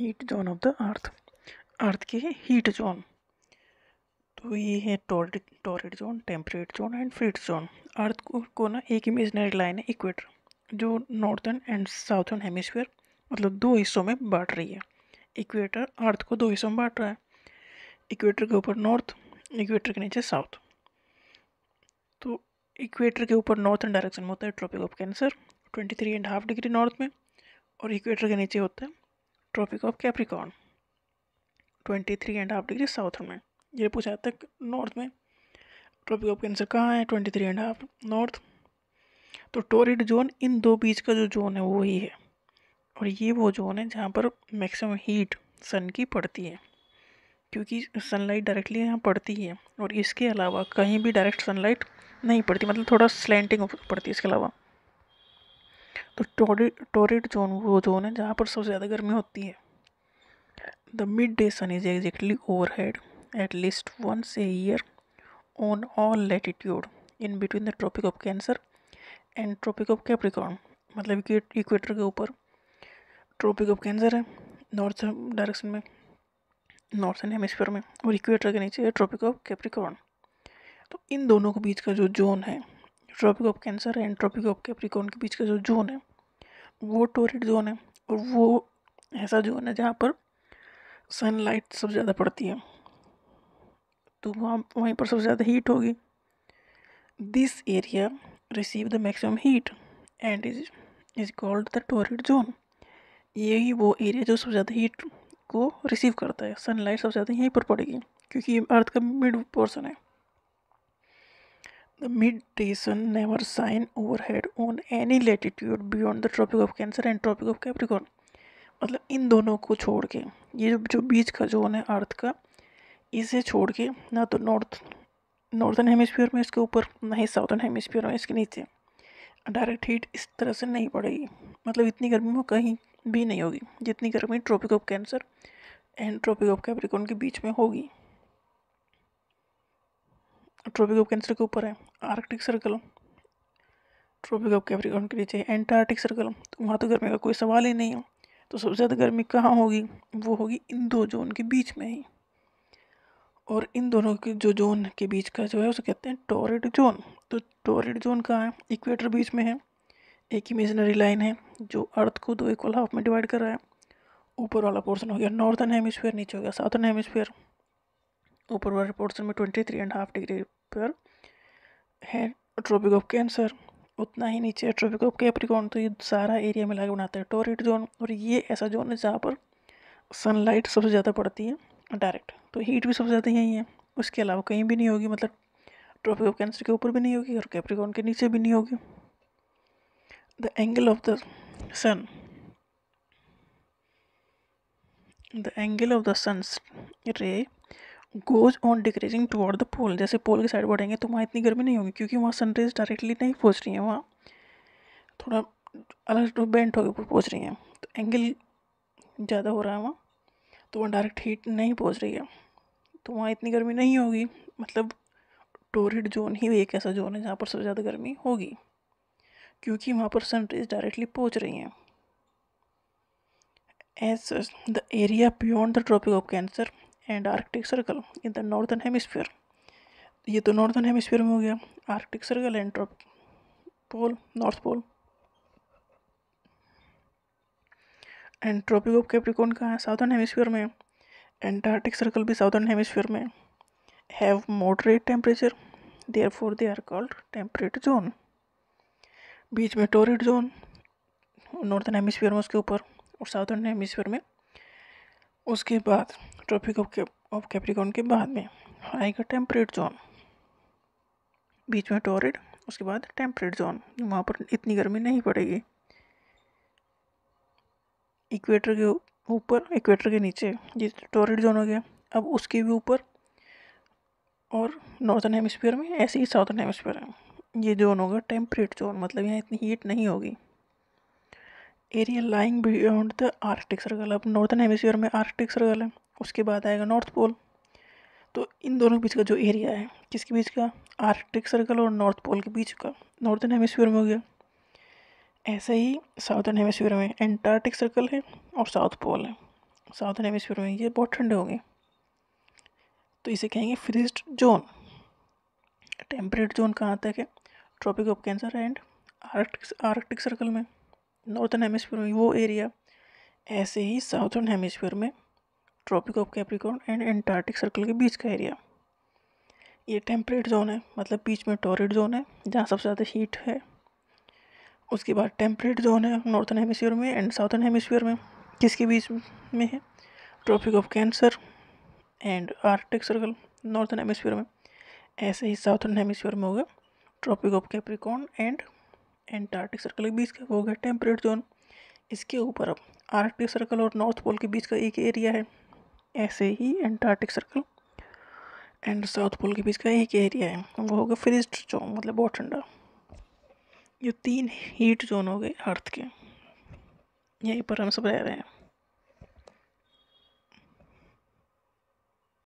Heat zone of the earth earth के heat zone तो ये है torrid torrid zone temperate zone and frigid zone earth को, को ना एक इमेजनरी लाइन है इक्वेटर जो नॉर्थन एंड साउथर्न हेमिस्फीयर मतलब दो हिस्सों में बांट रही है इक्वेटर अर्थ को दो हिस्सों में बांट रहा है इक्वेटर के ऊपर नॉर्थ इक्वेटर के नीचे साउथ तो इक्वेटर के ऊपर नॉर्थन डायरेक्शन में होता है tropic of Cancer twenty three and half degree north में और इक्वेटर के नीचे होता है tropic of Capricorn twenty three and half degree south में ये पूछा तक नॉर्थ में ट्रॉपिक ऑफ कैंसर कहाँ है twenty three and half north तो टोरिड जोन इन दो बीच का जो जोन है वो ही है और ये वो जोन है जहाँ पर मैक्सिमम हीट सन की पड़ती है क्योंकि सनलाइट डायरेक्टली यहाँ पड़ती है और इसके अलावा कहीं भी डायरेक्ट सनलाइट नहीं पड़ती मतलब थोड़ा स्लेंटिंग पड़ती है इसके अलावा तो टोरिड टोरिड जोन वो जोन है जहाँ पर सबसे ज़्यादा गर्मी होती है the midday sun is exactly overhead at least once a year on all latitude in between the tropic of Cancer and tropic of Capricorn मतलब कि इक्वेटर के ऊपर ट्रॉपिक ऑफ कैंसर है नॉर्थ डायरेक्शन में northern hemisphere में और equator के नीचे ट्रॉपिक ऑफ कैप्रिकॉन तो इन दोनों के बीच का जो जोन है tropic of Cancer and tropic of Capricorn के बीच का जो जोन है वो टोरिड जोन है और वो ऐसा जोन है जहाँ पर सनलाइट सबसे ज़्यादा पड़ती है तो वहाँ वहीं पर सबसे ज़्यादा हीट होगी this area receive the maximum heat and is is called the torrid zone यही वो एरिया जो सबसे ज़्यादा हीट को रिसीव करता है सनलाइट सबसे ज़्यादा यहीं पर पड़ेगी क्योंकि ये अर्थ का मिड पोर्सन है The mid-season never sign overhead on any latitude beyond the Tropic of Cancer and Tropic of Capricorn. मतलब इन दोनों को छोड़ के ये जो जो बीच का जोन है अर्थ का इसे छोड़ के ना तो नॉर्थ नॉर्थन हेमिस्फीयर में इसके ऊपर ना ही साउथर्न हेमिस्फीयर में इसके नीचे डायरेक्ट हीट इस तरह से नहीं पड़ेगी मतलब इतनी गर्मी में कहीं भी नहीं होगी जितनी गर्मी tropic of Cancer and tropic of Capricorn के बीच में होगी ट्रॉपिक ऑफ कैंसर के ऊपर है Arctic circle tropic of Capricorn के नीचे है एंटार्कटिक सर्कल तो वहाँ तो गर्मी का कोई सवाल ही नहीं है तो सबसे ज़्यादा गर्मी कहाँ होगी वो होगी इन दो जोन के बीच में ही और इन दोनों के जो जोन के बीच का जो है उसे कहते हैं टोरेड जोन तो टोरेड जोन कहाँ है इक्वेटर बीच में है एक इमेजनरी लाइन है जो अर्थ को दो इक्वल हाफ में डिवाइड कर रहा है ऊपर वाला पोर्शन हो गया नॉर्थन हेमिस्फेयर नीचे हो गया साउथर्न हेमिस्फेयर ऊपर वाले पोर्सन में twenty three and half degree पर है ट्रॉपिक ऑफ कैंसर उतना ही नीचे है ट्रॉपिक ऑफ कैप्रिकॉन तो ये सारा एरिया मिला के बनाता है टोरेट जोन और ये ऐसा जोन है जहाँ पर सनलाइट सबसे ज़्यादा पड़ती है डायरेक्ट तो हीट भी सबसे ज़्यादा यहीं है उसके अलावा कहीं भी नहीं होगी मतलब ट्रॉपिक ऑफ कैंसर के ऊपर भी नहीं होगी और कैप्रिकॉन के नीचे भी नहीं होगी the angle of the sun the angle of the sun ray goes on decreasing toward the pole जैसे पोल के साइड बढ़ेंगे तो वहाँ इतनी गर्मी नहीं होगी क्योंकि वहाँ सनराइज़ डायरेक्टली नहीं पहुँच रही है वहाँ थोड़ा अलग बेंट तो होकर पहुँच रही हैं तो एंगल ज़्यादा हो रहा है वहाँ तो वहाँ डायरेक्ट हीट नहीं पहुँच रही है तो वहाँ इतनी गर्मी नहीं होगी मतलब टोरिड जोन ही एक ऐसा जोन है जहाँ पर सबसे ज़्यादा गर्मी होगी क्योंकि वहाँ पर रेज डायरेक्टली पहुँच रही हैं as the area beyond the tropic of Cancer and Arctic circle in the northern hemisphere ये तो नॉर्दर्न हेमिस्फीयर में हो गया Arctic circle and pole north pole and tropic of Capricorn कहाँ है साउथर्न हेमिस्फीयर में एंटार्कटिक सर्कल भी southern hemisphere में have moderate temperature there for they are called temperate zone बीच में टोरेट जोन नॉर्थन हेमिस्फीयर में उसके ऊपर और साउथर्न हेमिस्फीयर में उसके बाद ट्रॉपिक ऑफ ऑफ कैप्रिकॉन के बाद में आएगा टेम्परेट जोन बीच में टोरेड उसके बाद टेम्परेट जोन वहाँ पर इतनी गर्मी नहीं पड़ेगी इक्वेटर के ऊपर इक्वेटर के नीचे ये टोरेड जोन हो गया अब उसके भी ऊपर और नॉर्थन हेमिस्फीयर में ऐसे ही साउथर्न हेमिस्फीयर है ये जोन होगा टेम्परेट जोन मतलब यहाँ इतनी हीट नहीं होगी एरिया लाइंग बियॉन्ड द तो आर्कटिक सर्कल अब नॉर्थन हेमिसफेयर में आर्कटिक सर्कल है उसके बाद आएगा नॉर्थ पोल तो इन दोनों के बीच का जो एरिया है किसके बीच का आर्कटिक सर्कल और नॉर्थ पोल के बीच का नॉर्थन हेमिसफेयर में हो गया ऐसे ही साउथर्न हेमिस्फीयर में एंटार्कटिक सर्कल है और साउथ पोल है साउथर्न हेमिस्फीयर में ये बहुत ठंडे होंगे तो इसे कहेंगे फ्रिज्ड जोन टेम्परेट जोन कहाँ तक है tropic of Cancer and Arctic Arctic circle में नॉर्थन हेमिसफेयर में वो एरिया ऐसे ही साउथर्न हेमिसफेयर में tropic of Capricorn and Antarctic circle के बीच का एरिया ये टेम्परेट जोन है मतलब बीच में टॉरिड जोन है जहाँ सबसे ज़्यादा हीट है उसके बाद टेम्परेट जोन है नॉर्थन हेमिसफेयर में एंड साउथर्न हेमिसफेयर में किसके बीच में है tropic of Cancer and Arctic Circle northern hemisphere में ऐसे ही साउथर्न हेमिसफेयर में होगा Tropic of Capricorn and Antarctic Circle के बीच का वो है टेम्परेट जोन इसके ऊपर अब आर्कटिक सर्कल और नॉर्थ पोल के बीच का एक एरिया है ऐसे ही Antarctic circle and south pole के बीच का एक एरिया है वो गया फ्रिस्ट जोन मतलब बहुत ठंडा ये तीन हीट जोन हो गए अर्थ के यहीं पर हम सब रह रहे हैं